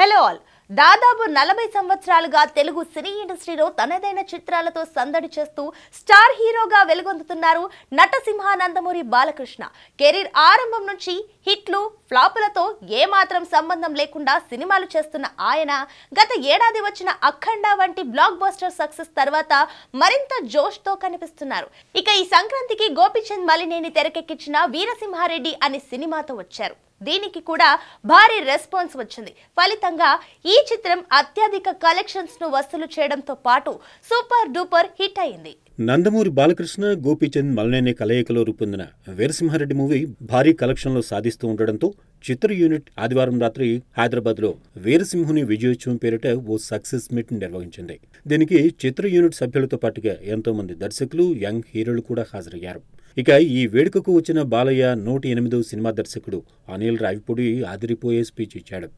hello all దాదాపు నలభై సంవత్సరాలుగా తెలుగు సినీ ఇండస్ట్రీలో తనదైన చిత్రాలతో సందడి చేస్తూ స్టార్ హీరోగా వెలుగొందుతున్నారు నటసింహానందమూరి బాలకృష్ణ కెరీర్ ఆరంభం నుంచి హిట్లు ఫ్లాపులతో ఏమాత్రం సంబంధం లేకుండా సినిమాలు చేస్తున్న ఆయన గత ఏడాది వచ్చిన అఖండ వంటి బ్లాక్ బస్టర్ సక్సెస్ తర్వాత మరింత జోష్తో కనిపిస్తున్నారు ఇక ఈ సంక్రాంతికి గోపిచంద్ మలినేని తెరకెక్కించిన వీరసింహారెడ్డి అనే సినిమాతో వచ్చారు దీనికి కూడా భారీ రెస్పాన్స్ వచ్చింది ఫలితంగా ఈ చిత్రం అత్యధిక కలెక్షన్స్ ను వసూలు చేయడంతో పాటు సూపర్ డూపర్ హిట్ అయింది నందమూరి బాలకృష్ణ గోపీచంద్ మల్నేని కలయికలో రూపొందిన వీరసింహారెడ్డి మూవీ భారీ కలెక్షన్లు సాధిస్తూ నిర్వహిస్తూ ఉండడంతో చిత్ర యూనిట్ ఆదివారం రాత్రి హైదరాబాద్లో వీరసింహుని విజయోత్సవం పేరిట ఓ సక్సెస్ మీట్ నిర్వహించింది దీనికి చిత్ర యూనిట్ సభ్యులతో పాటుగా ఎంతో మంది దర్శకులు యంగ్ హీరోలు కూడా హాజరయ్యారు ఇక ఈ వేడుకకు వచ్చిన బాలయ్య నూట ఎనిమిదో సినిమా దర్శకుడు అనిల్ రావిపూడి ఆదిరిపోయే స్పీచ్ ఇచ్చాడు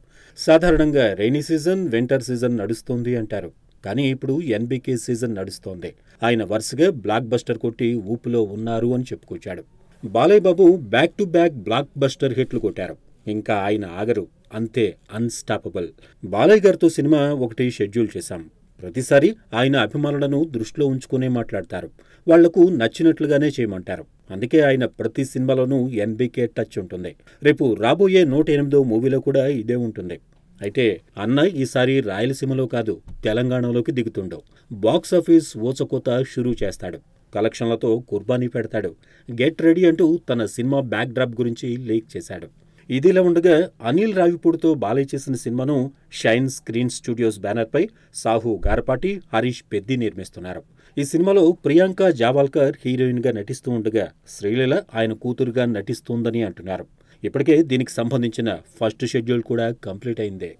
సాధారణంగా రైనీ సీజన్ వింటర్ సీజన్ నడుస్తోంది అంటారు కానీ ఇప్పుడు ఎన్బీకే సీజన్ నడుస్తోంది ఆయన వరుసగా బ్లాక్ బస్టర్ కొట్టి ఊపులో ఉన్నారు అని చెప్పుకొచ్చాడు Balayya Babu back to back blockbuster హిట్లు కొట్టారు ఇంకా ఆయన ఆగరు అంతే అన్స్టాపబుల్ బాలయ్య గారితో సినిమా ఒకటి షెడ్యూల్ చేశాం ప్రతిసారి ఆయన అభిమానులను దృష్టిలో ఉంచుకునే మాట్లాడతారు వాళ్లకు నచ్చినట్లుగానే చేయమంటారు అందుకే ఆయన ప్రతి సినిమాలోనూ ఎన్బీకే టచ్ ఉంటుంది రేపు రాబోయే నూట ఎనిమిదో మూవీలో కూడా ఇదే ఉంటుంది అయితే అన్న ఈసారి రాయలసీమలో కాదు తెలంగాణలోకి దిగుతుండవు బాక్సాఫీస్ ఓచకోత షురూ చేస్తాడు కలెక్షన్లతో కుర్బానీ పెడతాడు గెట్ రెడీ అంటూ తన సినిమా బ్యాక్ డ్రాప్ గురించి లీక్ చేశాడు ఇదిలా ఉండగా అనిల్ రావిపూడితో బాలయ్య చేసిన సినిమాను షైన్ స్క్రీన్ స్టూడియోస్ బ్యానర్పై సాహు గారపాటి హరీష్ పెద్ది నిర్మిస్తున్నారు ఈ సినిమాలో ప్రియాంక జావాల్కర్ హీరోయిన్గా నటిస్తూ ఉండగా శ్రీలీల ఆయన కూతురుగా నటిస్తుందని అంటున్నారు ఇప్పటికే దీనికి సంబంధించిన ఫస్ట్ షెడ్యూల్ కూడా కంప్లీట్ అయిందే